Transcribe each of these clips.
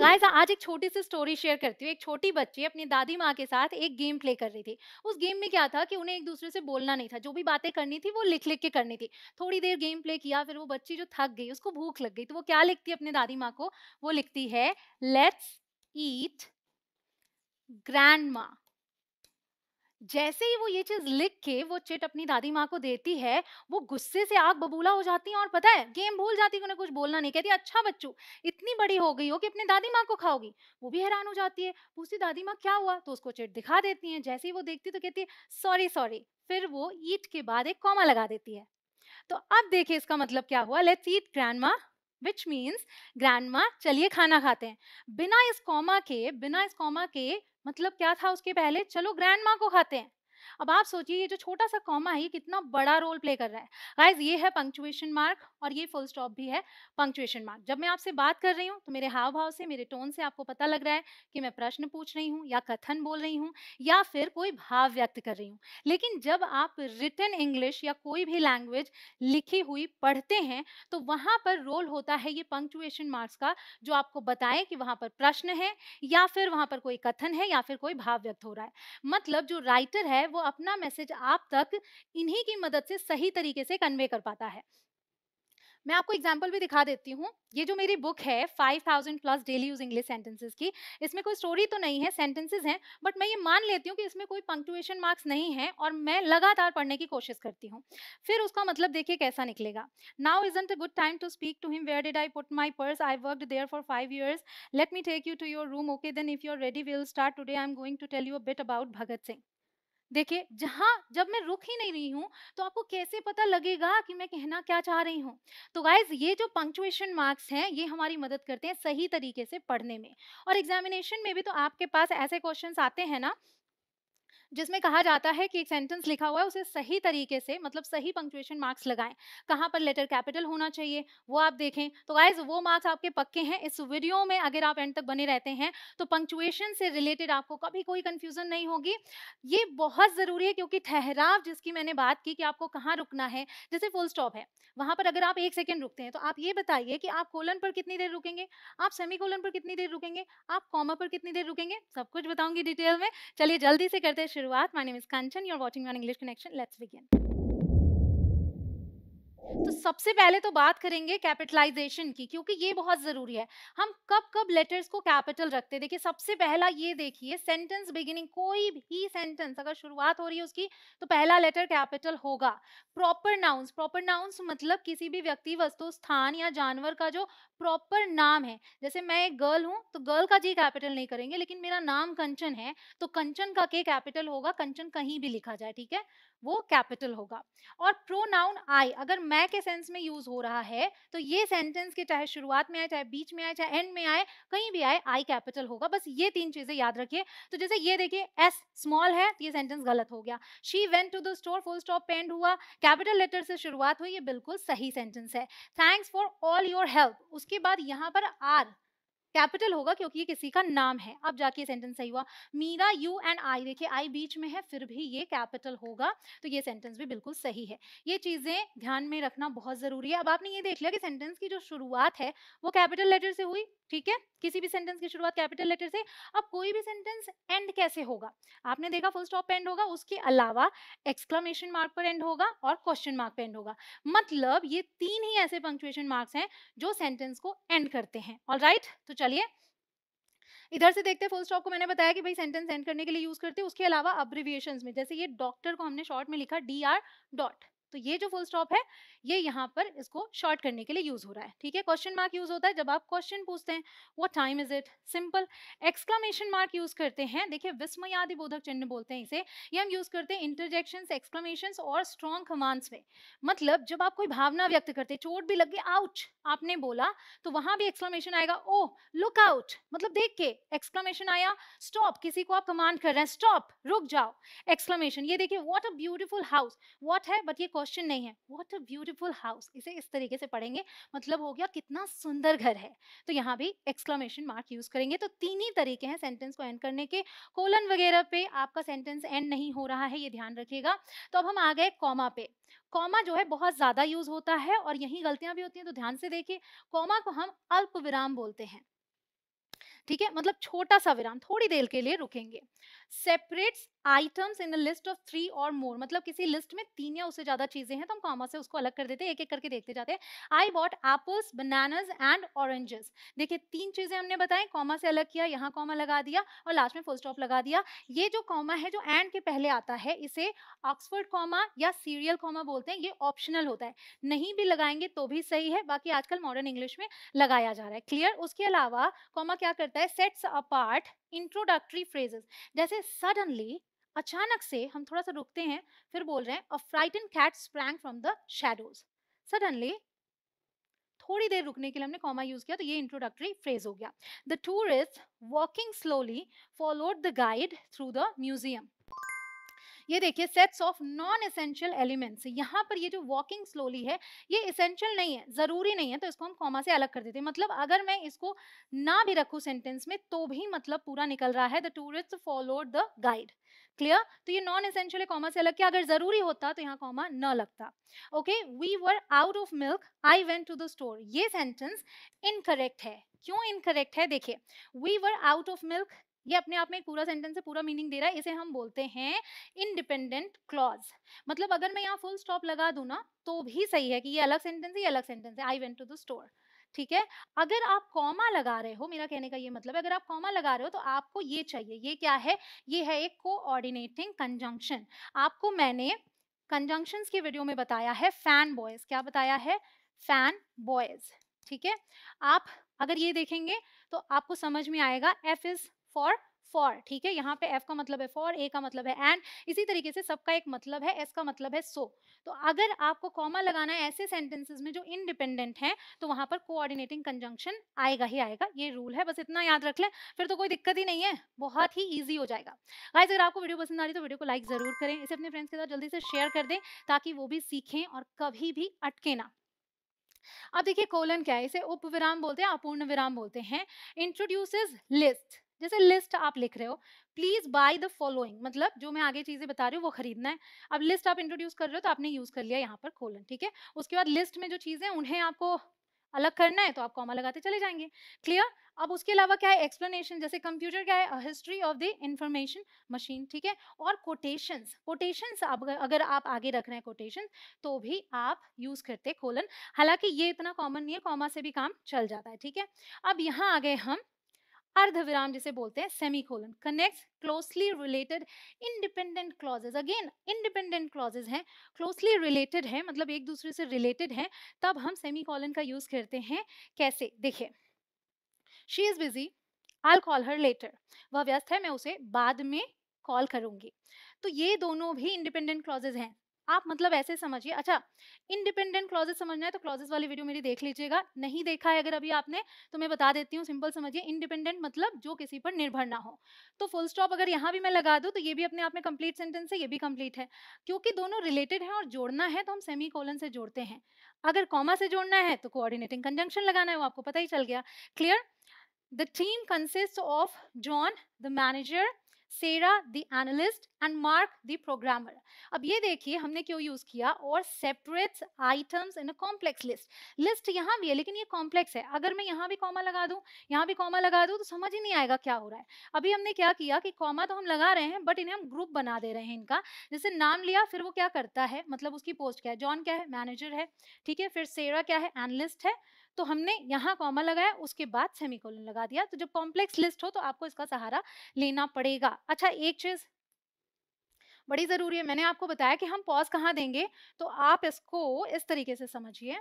Guys आज एक छोटी सी स्टोरी शेयर करती हूँ एक छोटी बच्ची अपनी दादी माँ के साथ एक गेम प्ले कर रही थी उस गेम में क्या था कि उन्हें एक दूसरे से बोलना नहीं था जो भी बातें करनी थी वो लिख लिख के करनी थी थोड़ी देर गेम प्ले किया फिर वो बच्ची जो थक गई उसको भूख लग गई तो वो क्या लिखती है अपनी दादी माँ को वो लिखती है लेट्स ईट ग्रैंड माँ जैसे ही वो ये चीज लिख के वो चिट अपनी दादी माँ को देती है वो गुस्से से आग बबूला हो जाती है और पता है गेम भूल जाती है उन्हें कुछ बोलना नहीं कहती अच्छा बच्चू इतनी बड़ी हो गई हो कि अपने दादी माँ को खाओगी वो भी हैरान हो जाती है पूछती दादी माँ क्या हुआ तो उसको चिट दिखा देती है जैसे ही वो देखती तो कहती है सॉरी सॉरी फिर वो ईट के बाद एक कॉमा लगा देती है तो अब देखिए इसका मतलब क्या हुआ लेट्स ईट ग्रैंड माँ विच मीन्स ग्रैंड चलिए खाना खाते हैं बिना इस कॉमा के बिना इस कॉमा के मतलब क्या था उसके पहले चलो ग्रैंड माँ को खाते हैं अब आप सोचिए ये जो छोटा सा कॉमा है ये कितना बड़ा रोल प्ले कर रहा है गाइज ये है पंक्चुएशन मार्क और ये फुल स्टॉप भी है पंक्चुएशन मार्क जब मैं आपसे बात कर रही हूँ तो मेरे हाव भाव से मेरे टोन से आपको पता लग रहा है कि मैं प्रश्न पूछ रही हूँ या कथन बोल रही हूँ या फिर कोई भाव व्यक्त कर रही हूँ लेकिन जब आप रिटर्न इंग्लिश या कोई भी लैंग्वेज लिखी हुई पढ़ते हैं तो वहाँ पर रोल होता है ये पंक्चुएशन मार्क्स का जो आपको बताएं कि वहाँ पर प्रश्न है या फिर वहाँ पर कोई कथन है या फिर कोई भाव व्यक्त हो रहा है मतलब जो राइटर है वो अपना मैसेज आप तक इन्हीं की मदद से सही तरीके से कन्वे कर पाता है मैं आपको एग्जाम्पल भी दिखा देती हूँ ये जो मेरी बुक है 5000 plus daily use English sentences की इसमें कोई स्टोरी तो नहीं है सेंटेंसेस हैं बट मैं ये मान लेती हूँ कि इसमें कोई पंक्चुएशन मार्क्स नहीं है और मैं लगातार पढ़ने की कोशिश करती हूँ फिर उसका मतलब देखिए कैसा निकलेगा now is a good time to speak to him where did I put my purse I work there for five years let me take you to your room okay then if you are ready will start today I am going to tell you a bit about Bhagat Singh देखिए जहां जब मैं रुक ही नहीं रही हूँ तो आपको कैसे पता लगेगा कि मैं कहना क्या चाह रही हूँ तो गाइज ये जो पंक्चुएशन मार्क्स हैं ये हमारी मदद करते हैं सही तरीके से पढ़ने में और एग्जामिनेशन में भी तो आपके पास ऐसे क्वेश्चन आते हैं ना जिसमें कहा जाता है कि एक सेंटेंस लिखा हुआ है उसे सही तरीके से मतलब सही पंक्चुएशन मार्क्स लगाएं कहाँ पर लेटर कैपिटल होना चाहिए वो आप देखें तो गाइज वो मार्क्स आपके पक्के हैं इस वीडियो में अगर आप एंड तक बने रहते हैं तो पंक्चुएशन से रिलेटेड आपको कभी कोई कन्फ्यूजन नहीं होगी ये बहुत ज़रूरी है क्योंकि ठहराव जिसकी मैंने बात की कि आपको कहाँ रुकना है जैसे फुल स्टॉप है वहाँ पर अगर आप एक सेकेंड रुकते हैं तो आप ये बताइए कि आप कोलन पर कितनी देर रुकेंगे आप सेमी कोलन पर कितनी देर रुकेंगे आप कॉमा पर कितनी देर रुकेंगे सब कुछ बताऊंगी डिटेल में चलिए जल्दी से करते हैं Shuruat. My name is Kanchan. You're watching me on English Connection. Let's begin. तो सबसे पहले तो बात करेंगे कैपिटलाइजेशन की क्योंकि ये बहुत ज़रूरी है हम कब कब लेटर्स को कैपिटल रखते हैं देखिए सबसे पहला ये देखिए सेंटेंस बिगिनिंग कोई भी सेंटेंस अगर शुरुआत हो रही है उसकी तो पहला लेटर कैपिटल होगा प्रॉपर नाउंस प्रॉपर नाउन्स मतलब किसी भी व्यक्ति वस्तु स्थान या जानवर का जो प्रॉपर नाम है जैसे मैं एक गर्ल हूँ तो गर्ल का जी कैपिटल नहीं करेंगे लेकिन मेरा नाम कंचन है तो कंचन का के कैपिटल होगा कंचन कहीं भी लिखा जाए ठीक है वो कैपिटल होगा और प्रोनाउन आई अगर मैं के सेंस में यूज हो रहा है तो ये सेंटेंस के चाहे शुरुआत में आए चाहे बीच में आए चाहे एंड में आए कहीं भी आए आई कैपिटल होगा बस ये तीन चीजें याद रखिए तो जैसे ये देखिए एस स्मॉल है तो ये सेंटेंस गलत हो गया she went to the store full stop पेंड हुआ कैपिटल लेटर से शुरुआत हुई ये बिल्कुल सही सेंटेंस है thanks for all your help उसके बाद यहाँ पर आर कैपिटल होगा क्योंकि ये किसी का नाम है अब जाके सेंटेंस सही हुआ मीरा यू एंड आई देखिए आई बीच में है फिर भी ये कैपिटल होगा तो ये सेंटेंस भी बिल्कुल सही है ये चीजें ध्यान में रखना बहुत जरूरी है अब आपने ये देख लिया कि सेंटेंस की जो शुरुआत है वो कैपिटल लेटर से हुई ठीक है किसी भी सेंटेंस की शुरुआत कैपिटल लेटर से अब कोई भी सेंटेंस एंड कैसे होगा आपने देखा फुल स्टॉप एंड होगा उसके अलावा एक्सक्लामेशन मार्क पर एंड होगा और क्वेश्चन मार्क पर एंड होगा मतलब ये तीन ही ऐसे पंक्चुएशन मार्क्स हैं जो सेंटेंस को एंड करते हैं ऑल right? तो चलिए इधर से देखते हैं फुल स्टॉप को मैंने बताया कि भाई सेंटेंस सेंड करने के लिए यूज करते हैं उसके अलावा अब्रिविएशन में जैसे ये डॉक्टर को हमने शॉर्ट में लिखा डी आर डॉट तो ये जो फुल स्टॉप है ये यहाँ पर इसको शॉर्ट करने के लिए यूज हो रहा है ठीक है क्वेश्चन मार्क यूज होता है जब आप क्वेश्चन पूछते हैं वो time is it simple exclamation mark use करते हैं देखिए विस्मयादि बोधक चिन्ह बोलते हैं इसे ये हम यूज करते हैं इंटरजेक्शन एक्सक्लामेशन और स्ट्रॉन्ग कमांड्स में मतलब जब आप कोई भावना व्यक्त करते हैं चोट भी लग गई आउट आपने बोला तो वहां भी एक्सक्लामेशन आएगा ओ लुक आउट मतलब देख के एक्सक्लामेशन आया स्टॉप किसी को आप कमांड कर रहे हैं स्टॉप रुक जाओ एक्सक्लामेशन ये देखिए what a beautiful house what है बट ये क्वेश्चन नहीं है वॉट अ ब्यूटिफुल हाउस इसे इस तरीके से पढ़ेंगे मतलब हो गया कितना सुंदर घर है तो यहाँ भी एक्सक्लामेशन मार्क यूज करेंगे तो तीन ही तरीके हैं सेंटेंस को एंड करने के कोलन वगैरह पे आपका सेंटेंस एंड नहीं हो रहा है ये ध्यान रखिएगा तो अब हम आ गए कॉमा पे कॉमा जो है बहुत ज़्यादा यूज होता है और यही गलतियां भी होती हैं तो ध्यान से देखिए कॉमा को हम अल्प विराम बोलते हैं ठीक है मतलब छोटा सा विराम थोड़ी देर के लिए रुकेंगे separates items in list of three और मोर मतलब किसी लिस्ट में तीन या उससे ज्यादा चीजें हैं तो हम कॉमा से उसको अलग कर देते हैं एक एक करके देखते जाते हैं I bought apples bananas and oranges देखिए तीन चीजें हमने बताई कॉमा से अलग किया यहाँ कॉमा लगा दिया और लास्ट में फुल स्टॉप लगा दिया ये जो कॉमा है जो एंड के पहले आता है इसे ऑक्सफर्ड कॉमा या सीरियल कॉमा बोलते हैं ये ऑप्शनल होता है नहीं भी लगाएंगे तो भी सही है बाकी आजकल मॉडर्न इंग्लिश में लगाया जा रहा है क्लियर उसके अलावा कॉमा क्या करता है सेट्स अपार्ट इंट्रोडक्टरी फ्रेजेस जैसे सडनली अचानक से हम थोड़ा सा रुकते हैं फिर बोल रहे हैं a frightened cat sprang from the shadows suddenly थोड़ी देर रुकने के लिए हमने कॉमा यूज किया तो ये इंट्रोडक्टरी फ्रेज हो गया the tourist walking slowly followed the guide through the museum ये देखिए sets off non essential elements यहाँ पर ये जो वॉकिंग स्लोली है ये इसेंशियल नहीं है ज़रूरी नहीं है तो इसको हम कॉमा से अलग कर देते हैं मतलब अगर मैं इसको ना भी रखूँ सेंटेंस में तो भी मतलब पूरा निकल रहा है the tourist followed the guide clear तो ये नॉन एसेंशियल है कॉमा से अलग किया अगर जरूरी होता तो यहाँ कॉमा न लगता okay we were out of milk I went to the store ये सेंटेंस इनकरेक्ट है क्यों इनकरेक्ट है देखिए we were out of milk ये अपने आप में एक पूरा सेंटेंस से पूरा मीनिंग दे रहा है इसे हम बोलते हैं इंडिपेंडेंट क्लॉज मतलब अगर मैं यहाँ फुल स्टॉप लगा दू ना तो भी सही है कि ये अलग सेंटेंस है ये अलग सेंटेंस है I went to the store ठीक है अगर आप कॉमा लगा रहे हो मेरा कहने का ये मतलब है अगर आप कॉमा लगा रहे हो तो आपको ये चाहिए ये क्या है ये है एक कोऑर्डिनेटिंग कंजंक्शन आपको मैंने कंजंक्शंस की वीडियो में बताया है फैन बॉयज क्या बताया है फैन बॉयज ठीक है आप अगर ये देखेंगे तो आपको समझ में आएगा एफ इज फॉर फॉर ठीक है यहाँ पे एफ का मतलब है फॉर ए का मतलब है एंड इसी तरीके से सबका एक मतलब है एस का मतलब है सो so. तो अगर आपको कॉमा लगाना है ऐसे सेंटेंसेस में जो इनडिपेंडेंट हैं तो वहाँ पर कोऑर्डिनेटिंग कंजंक्शन आएगा ही आएगा ये रूल है बस इतना याद रख लें फिर तो कोई दिक्कत ही नहीं है बहुत ही ईजी हो जाएगा गाइज अगर आपको वीडियो पसंद आ रही तो वीडियो को लाइक ज़रूर करें इसे अपने फ्रेंड्स के साथ जल्दी से शेयर कर दें ताकि वो भी सीखें और कभी भी अटके ना अब देखिए कोलन क्या है इसे उपविराम बोलते हैं अपूर्ण विराम बोलते हैं इंट्रोड्यूसेस लिस्ट जैसे लिस्ट आप लिख रहे हो प्लीज बाय द फॉलोइंग मतलब जो मैं आगे चीजें बता रही हूँ वो खरीदना है अब लिस्ट आप इंट्रोड्यूस कर रहे हो तो आपने यूज कर लिया यहाँ पर कोलन ठीक है उसके बाद लिस्ट में जो चीजें उन्हें आपको अलग करना है तो आप कॉमा लगाते चले जाएंगे क्लियर अब उसके अलावा क्या है एक्सप्लेनेशन जैसे कंप्यूटर क्या है history of the information machine ठीक है और कोटेशंस कोटेशंस आप अगर आप आगे रख रहे हैं कोटेशन तो भी आप यूज करते कोलन हालांकि ये इतना कॉमन नहीं है कॉमा से भी काम चल जाता है ठीक है अब यहाँ आ गए हम अर्धविराम जिसे बोलते हैं semicolon connect closely related independent clauses again independent clauses हैं क्लोजली रिलेटेड हैं मतलब एक दूसरे से रिलेटेड हैं तब हम सेमी कॉलन का यूज करते हैं कैसे देखिए she is busy I call her later वह व्यस्त है मैं उसे बाद में कॉल करूंगी तो ये दोनों भी इंडिपेंडेंट क्लॉजेज हैं आप मतलब ऐसे समझिए अच्छा इंडिपेंडेंट क्लॉजेस समझना है तो क्लॉजेस वाली वीडियो मेरी देख लीजिएगा नहीं देखा है अगर अभी आपने तो मैं बता देती हूँ सिंपल समझिए इंडिपेंडेंट मतलब जो किसी पर निर्भर ना हो तो फुल स्टॉप अगर यहाँ भी मैं लगा दूँ तो ये भी अपने आप में कंप्लीट सेंटेंस है ये भी कंप्लीट है क्योंकि दोनों रिलेटेड है और जोड़ना है तो हम सेमी कॉलन से जोड़ते हैं अगर कॉमा से जोड़ना है तो कोऑर्डिनेटिंग कंजंक्शन लगाना है वो आपको पता ही चल गया clear the team consist of John the manager Sarah the analyst and Mark the programmer अब ये देखिए हमने क्यों यूज किया और separate items in a complex list list यहाँ भी है लेकिन ये कॉम्प्लेक्स है अगर मैं यहाँ भी कॉमा लगा दूँ यहाँ भी कॉमा लगा दूँ तो समझ ही नहीं आएगा क्या हो रहा है अभी हमने क्या किया कि कॉमा तो हम लगा रहे हैं बट इन्हें हम ग्रुप बना दे रहे हैं इनका जैसे नाम लिया फिर वो क्या करता है मतलब उसकी पोस्ट क्या है जॉन क्या है मैनेजर है ठीक है फिर सेरा क्या है एनालिस्ट है तो हमने यहाँ कॉमा लगाया उसके बाद सेमिकोलन लगा दिया तो जब कॉम्प्लेक्स लिस्ट हो तो आपको इसका सहारा लेना पड़ेगा अच्छा एक चीज़ बड़ी ज़रूरी है मैंने आपको बताया कि हम पॉज कहाँ देंगे तो आप इसको इस तरीके से समझिए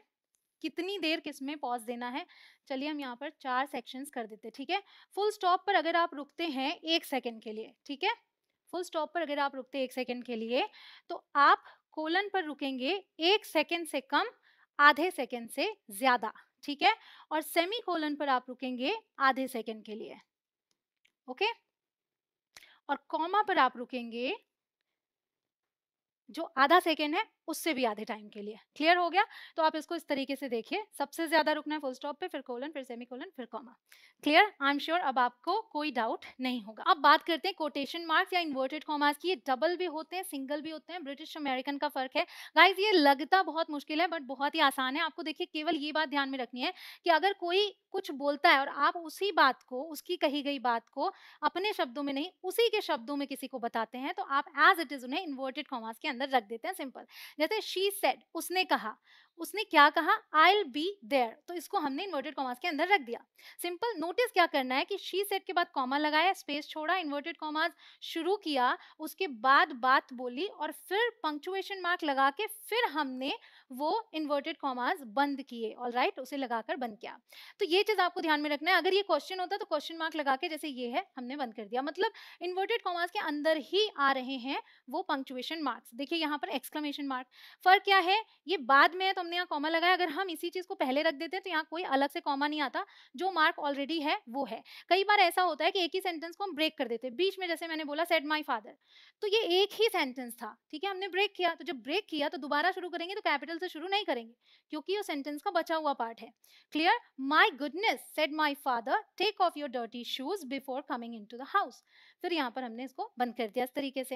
कितनी देर किस में पॉज देना है चलिए हम यहाँ पर चार सेक्शंस कर देते ठीक है फुल स्टॉप पर अगर आप रुकते हैं एक सेकंड के लिए ठीक है फुल स्टॉप पर अगर आप रुकते हैं एक सेकंड के लिए तो आप कोलन पर रुकेंगे एक सेकंड से कम आधे सेकंड से ज़्यादा ठीक है और सेमी कोलन पर आप रुकेंगे आधे सेकेंड के लिए ओके okay? और कॉमा पर आप रुकेंगे जो आधा सेकेंड है उससे भी आधे टाइम के लिए क्लियर हो गया तो आप इसको इस तरीके से देखिए सबसे ज्यादा रुकना है फुल स्टॉप पे फिर कोलन फिर सेमी कोलन फिर comma clear I am sure अब आपको कोई डाउट नहीं होगा अब बात करते हैं कोटेशन मार्क्स या इन्वर्टेड कॉमास की ये डबल भी होते हैं सिंगल भी होते हैं ब्रिटिश अमेरिकन का फर्क है गाइज ये लगता बहुत मुश्किल है बट बहुत ही आसान है आपको देखिए केवल ये बात ध्यान में रखनी है कि अगर कोई कुछ बोलता है और आप उसी बात को उसकी कही गई बात को अपने शब्दों में नहीं उसी के शब्दों में किसी को बताते हैं तो आप एज इट इज उन्हें इन्वर्टेड कॉमास के अंदर अंदर रख देते हैं सिंपल जैसे शी सेड उसने कहा उसने क्या कहा आई एल बी देयर तो इसको हमने इन्वर्टेड कॉमास के अंदर रख दिया सिंपल नोटिस क्या करना है कि शी सेट के बाद कॉमा लगाया स्पेस छोड़ा इन्वर्टेड कॉमास शुरू किया उसके बाद बात बोली और फिर पंक्चुएशन मार्क लगा के फिर हमने वो इन्वर्टेड कॉमास बंद किए ऑल राइट उसे लगाकर बंद किया तो ये चीज़ आपको ध्यान में रखना है अगर ये क्वेश्चन होता तो क्वेश्चन मार्क लगा के जैसे ये है हमने बंद कर दिया मतलब इन्वर्टेड कॉमास के अंदर ही आ रहे हैं वो पंक्चुएशन मार्क्स देखिए यहाँ पर एक्सक्लमेशन मार्क फर्क क्या है ये बाद में है तो हमने यहाँ कॉमा लगाया अगर हम इसी चीज को पहले रख देते हैं तो यहाँ कोई अलग से कॉमा नहीं आता जो मार्क ऑलरेडी है वो है कई बार ऐसा होता है कि एक ही सेंटेंस को हम ब्रेक कर देते हैं बीच में जैसे मैंने बोला सेट माई फादर तो ये एक ही सेंटेंस था ठीक है हमने ब्रेक किया तो जब ब्रेक किया तो दोबारा शुरू करेंगे तो कैपिटल से शुरू नहीं करेंगे क्योंकि वो सेंटेंस का बचा हुआ पार्ट है clear my goodness said my father take off your dirty shoes before coming in to the house फिर यहाँ पर हमने इसको बंद कर दिया इस तरीके से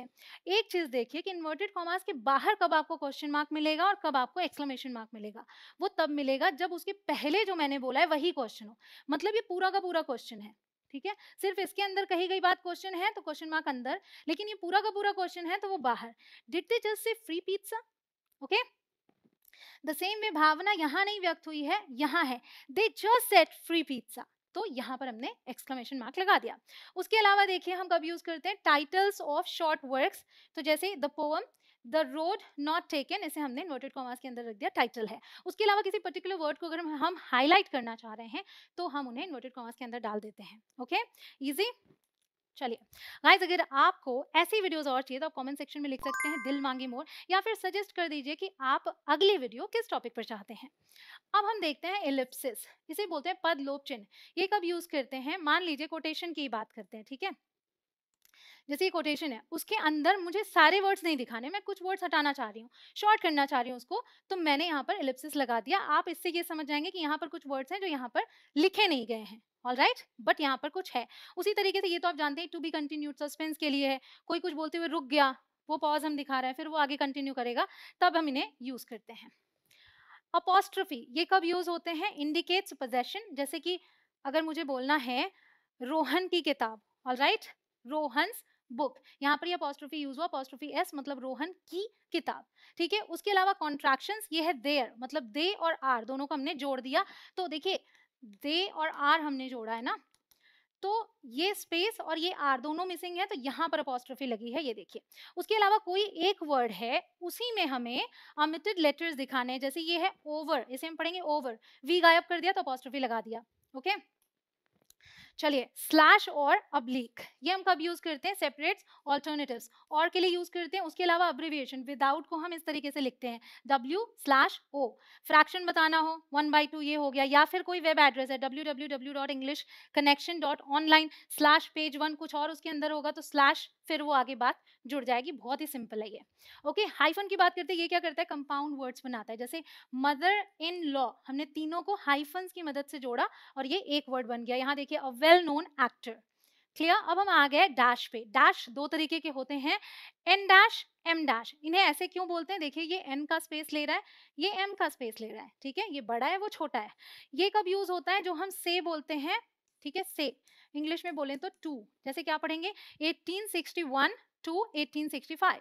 एक चीज देखिए कि इन्वर्टेड कॉमास के बाहर कब आपको क्वेश्चन मार्क मिलेगा और कब आपको एक्सक्लेमेशन मार्क मिलेगा वो तब मिलेगा जब उसके पहले जो मैंने बोला है वही क्वेश्चन हो मतलब ये पूरा का पूरा क्वेश्चन है ठीक है सिर्फ इसके अंदर कही गई बात क्वेश्चन है तो क्वेश्चन मार्क अंदर लेकिन ये पूरा का पूरा क्वेश्चन है तो वो बाहर did they just say free pizza okay the same way भावना यहाँ नहीं व्यक्त हुई है यहाँ है they just said free pizza तो यहाँ पर हमने एक्सक्लमेशन मार्क लगा दिया उसके अलावा देखिए हम कब यूज़ करते हैं टाइटल्स ऑफ शॉर्ट वर्क्स तो जैसे the poem the road not taken इसे हमने नोटेड कॉमर्स के अंदर रख दिया टाइटल है उसके अलावा किसी पर्टिकुलर वर्ड को अगर हम हाईलाइट करना चाह रहे हैं तो हम उन्हें नोटेड कॉमर्स के अंदर डाल देते हैं ओके ईजी चलिए गाइस अगर आपको ऐसी वीडियोस और चाहिए तो आप कमेंट सेक्शन में लिख सकते हैं दिल मांगे मोर या फिर सजेस्ट कर दीजिए कि आप अगली वीडियो किस टॉपिक पर चाहते हैं अब हम देखते हैं एलिप्सिस इसे बोलते हैं पद लोप चिन्ह ये कब यूज करते हैं मान लीजिए कोटेशन की बात करते हैं ठीक है जैसे ये कोटेशन है उसके अंदर मुझे सारे वर्ड्स नहीं दिखाने मैं कुछ वर्ड्स हटाना चाह रही हूँ शॉर्ट करना चाह रही हूँ उसको तो मैंने यहाँ पर एलिप्सिस लगा दिया आप इससे ये समझ जाएंगे कि यहाँ पर कुछ वर्ड्स हैं जो यहाँ पर लिखे नहीं गए हैं ऑल राइट बट यहाँ पर कुछ है उसी तरीके से ये तो आप जानते हैं टू बी कंटिन्यूड सस्पेंस के लिए है कोई कुछ बोलते हुए रुक गया वो पॉज हम दिखा रहे हैं फिर वो आगे कंटिन्यू करेगा तब हम इन्हें यूज करते हैं अपोस्ट्रफी ये कब यूज होते हैं इंडिकेट्स पोजेशन जैसे कि अगर मुझे बोलना है रोहन की किताब ऑल राइट रोहन बुक यहाँ पर ये अपोस्ट्रफी यूज हुआ अपोस्ट्रफी एस मतलब रोहन की किताब ठीक है उसके अलावा कॉन्ट्रैक्शन ये है देयर मतलब दे और आर दोनों को हमने जोड़ दिया तो देखिए दे और आर हमने जोड़ा है ना तो ये स्पेस और ये आर दोनों मिसिंग है तो यहाँ पर अपोस्ट्रफी लगी है ये देखिए उसके अलावा कोई एक वर्ड है उसी में हमें अमिटेड लेटर्स दिखाने हैं जैसे ये है ओवर इसे हम पढ़ेंगे ओवर वी गायब कर दिया तो अपोस्ट्रफी लगा दिया ओके okay? चलिए स्लैश और अब्लिक ये हम कब यूज़ करते हैं सेपरेट्स ऑल्टरनेटिव्स और के लिए यूज़ करते हैं उसके अलावा अब्रिविएशन विदाउट को हम इस तरीके से लिखते हैं डब्ल्यू स्लैश ओ फ्रैक्शन बताना हो वन बाई टू ये हो गया या फिर कोई वेब एड्रेस है W W W dot English connection dot online slash page one कुछ और उसके अंदर होगा तो स्लैश फिर वो आगे बात जुड़ जाएगी बहुत ही सिंपल है ये ओके हाइफन की बात करते हैं ये क्या करता है कंपाउंड वर्ड्स बनाता है जैसे मदर इन लॉ हमने तीनों को हाइफन की मदद से जोड़ा और ये एक वर्ड बन गया यहाँ देखिए a well known actor clear अब हम आ गए डैश पे डैश दो तरीके के होते हैं एन डैश एम डैश इन्हें ऐसे क्यों बोलते हैं देखिए ये एन का स्पेस ले रहा है ये एम का स्पेस ले रहा है ठीक है ये बड़ा है वो छोटा है ये कब यूज होता है जो हम से बोलते हैं ठीक है से इंग्लिश में बोलें तो टू जैसे क्या पढ़ेंगे 1861 to 1865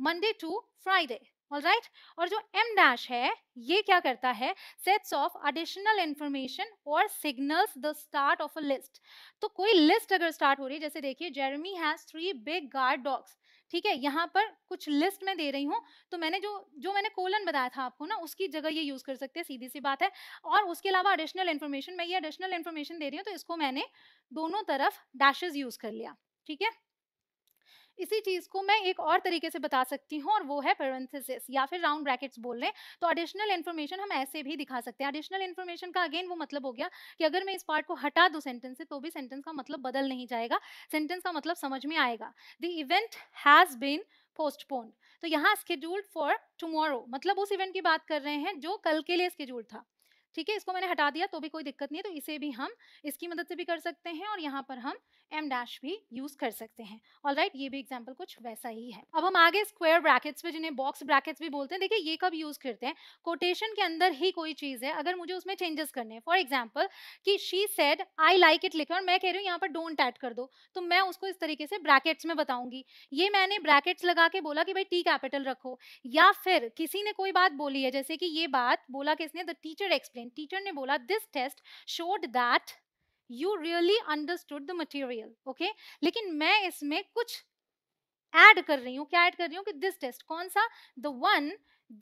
Monday to Friday right और जो एम डैश है ये क्या करता है सेट्स ऑफ एडिशनल इंफॉर्मेशन और signals the start of a list तो कोई लिस्ट अगर स्टार्ट हो रही है जैसे देखिए Jeremy has three big guard dogs ठीक है यहाँ पर कुछ लिस्ट मैं दे रही हूँ तो मैंने जो जो मैंने कोलन बताया था आपको ना उसकी जगह ये यूज़ कर सकते हैं सीधी सी बात है और उसके अलावा एडिशनल इन्फॉर्मेशन मैं ये एडिशनल इन्फॉर्मेशन दे रही हूँ तो इसको मैंने दोनों तरफ डैशेज यूज़ कर लिया ठीक है इसी चीज़ को मैं एक और तरीके से बता सकती हूँ और वो है पेरेंथिस या फिर राउंड ब्रैकेट्स बोल रहे हैं तो एडिशनल इन्फॉर्मेशन हम ऐसे भी दिखा सकते हैं एडिशनल इन्फॉर्मेशन का अगेन वो मतलब हो गया कि अगर मैं इस पार्ट को हटा दूँ सेंटेंस से तो भी सेंटेंस का मतलब बदल नहीं जाएगा सेंटेंस का मतलब समझ में आएगा the event has been postponed तो यहाँ स्केड्यूल्ड फॉर टुमारो मतलब उस इवेंट की बात कर रहे हैं जो कल के लिए स्केड्यूल्ड था ठीक है इसको मैंने हटा दिया तो भी कोई दिक्कत नहीं है तो इसे भी हम इसकी मदद से भी कर सकते हैं और यहाँ पर हम एम डैश भी यूज़ कर सकते हैं ऑल राइट ये भी एग्जाम्पल कुछ वैसा ही है अब हम आगे स्क्वायर ब्रैकेट्स पे जिन्हें बॉक्स ब्रैकेट्स भी बोलते हैं देखिए ये कब यूज़ करते हैं कोटेशन के अंदर ही कोई चीज़ है अगर मुझे उसमें चेंजेस करने फॉर एग्जाम्पल कि she said I like it लिखा और मैं कह रही हूँ यहाँ पर डोंट एड कर दो तो मैं उसको इस तरीके से ब्रैकेट्स में बताऊंगी ये मैंने ब्रैकेट्स लगा के बोला कि भाई टी कैपिटल रखो या फिर किसी ने कोई बात बोली है जैसे कि ये बात बोला किसने the teacher explain then teacher ने बोला this test showed that you really understood the material okay लेकिन मैं इसमें कुछ ऐड कर रही हूँ क्या ऐड कर रही हूँ कि दिस टेस्ट कौन सा the one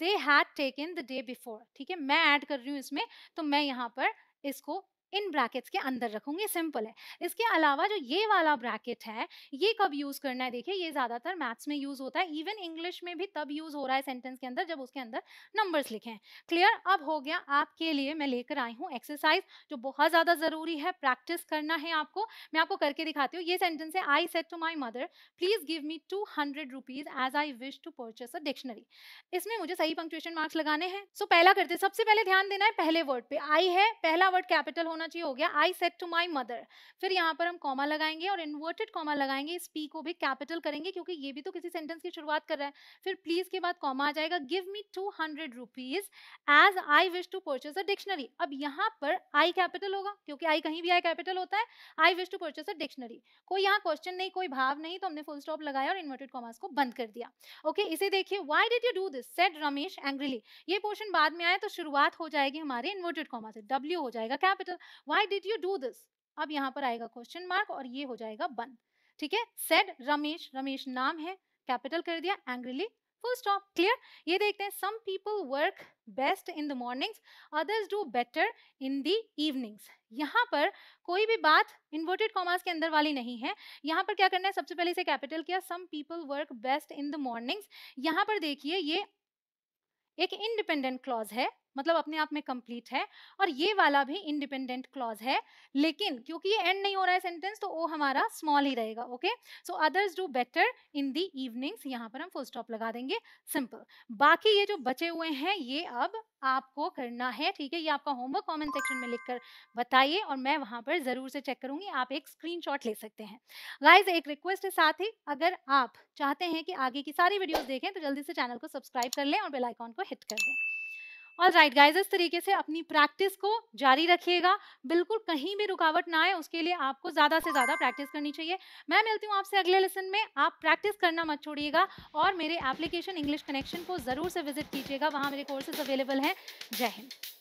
they had taken the day before ठीक है मैं ऐड कर रही हूँ इसमें तो मैं यहाँ पर इसको इन ब्रैकेट्स के अंदर रखूंगी सिंपल है इसके अलावा जो ये वाला ब्रैकेट है ये कब यूज़ करना है देखिए ये ज़्यादातर मैथ्स में यूज़ होता है इवन इंग्लिश में भी तब यूज़ हो रहा है सेंटेंस के अंदर जब उसके अंदर नंबर्स लिखे हैं क्लियर अब हो गया आपके लिए मैं लेकर आई हूँ एक्सरसाइज जो बहुत ज़्यादा ज़रूरी है प्रैक्टिस करना है आपको मैं आपको करके दिखाती हूँ ये सेंटेंस है I said to my mother please give me two hundred rupees as I wish to purchase a dictionary इसमें मुझे सही पंक्चुएशन मार्क्स लगाने हैं सो पहला करते सबसे पहले ध्यान देना है पहले वर्ड पे आई है पहला वर्ड कैपिटल होना होना चाहिए हो गया I said to my mother फिर यहाँ पर हम कॉमा लगाएंगे और इन्वर्टेड कॉमा लगाएंगे इस पी को भी कैपिटल करेंगे क्योंकि ये भी तो किसी सेंटेंस की शुरुआत कर रहा है फिर प्लीज के बाद कॉमा आ जाएगा give me two hundred rupees as I wish to purchase a dictionary अब यहाँ पर आई कैपिटल होगा क्योंकि आई कहीं भी आई कैपिटल होता है I wish to purchase a dictionary कोई यहाँ क्वेश्चन नहीं कोई भाव नहीं तो हमने फुल स्टॉप लगाया और इन्वर्टेड कॉमास को बंद कर दिया ओके okay, इसे देखिए why did you do this said Ramesh angrily ये पोर्शन बाद में आए तो शुरुआत हो जाएगी हमारे इन्वर्टेड कॉमा से डब्ल्यू हो जाएगा capital why did you do this अब यहाँ पर आएगा क्वेश्चन मार्क और ये हो जाएगा बंद ठीक है सेड रमेश रमेश नाम है कैपिटल कर दिया एंग्रीली फुल स्टॉप क्लियर ये देखते हैं some people work best in the mornings others do better in the evenings यहाँ पर कोई भी बात इन्वर्टेड कॉमर्स के अंदर वाली नहीं है यहाँ पर क्या करना है सबसे पहले इसे कैपिटल किया some people work best in the mornings यहाँ पर देखिए ये एक इंडिपेंडेंट क्लॉज है मतलब अपने आप में कंप्लीट है और ये वाला भी इंडिपेंडेंट क्लॉज है लेकिन क्योंकि ये एंड नहीं हो रहा है सेंटेंस तो वो हमारा स्मॉल ही रहेगा okay so others do better in the evenings यहाँ पर हम फुल स्टॉप लगा देंगे सिंपल बाकी ये जो बचे हुए हैं ये अब आपको करना है ठीक है ये आपका होमवर्क कमेंट सेक्शन में लिखकर बताइए और मैं वहाँ पर ज़रूर से चेक करूँगी आप एक स्क्रीनशॉट ले सकते हैं गाइज एक रिक्वेस्ट है साथ ही अगर आप चाहते हैं कि आगे की सारी वीडियोस देखें तो जल्दी से चैनल को सब्सक्राइब कर लें और बेल आइकॉन को हिट कर दें और राइट गाइज इस तरीके से अपनी प्रैक्टिस को जारी रखिएगा बिल्कुल कहीं भी रुकावट ना आए उसके लिए आपको ज़्यादा से ज़्यादा प्रैक्टिस करनी चाहिए मैं मिलती हूँ आपसे अगले लेसन में आप प्रैक्टिस करना मत छोड़िएगा और मेरे एप्लीकेशन इंग्लिश कनेक्शन को ज़रूर से विजिट कीजिएगा वहाँ मेरे कोर्सेज अवेलेबल हैं जय हिंद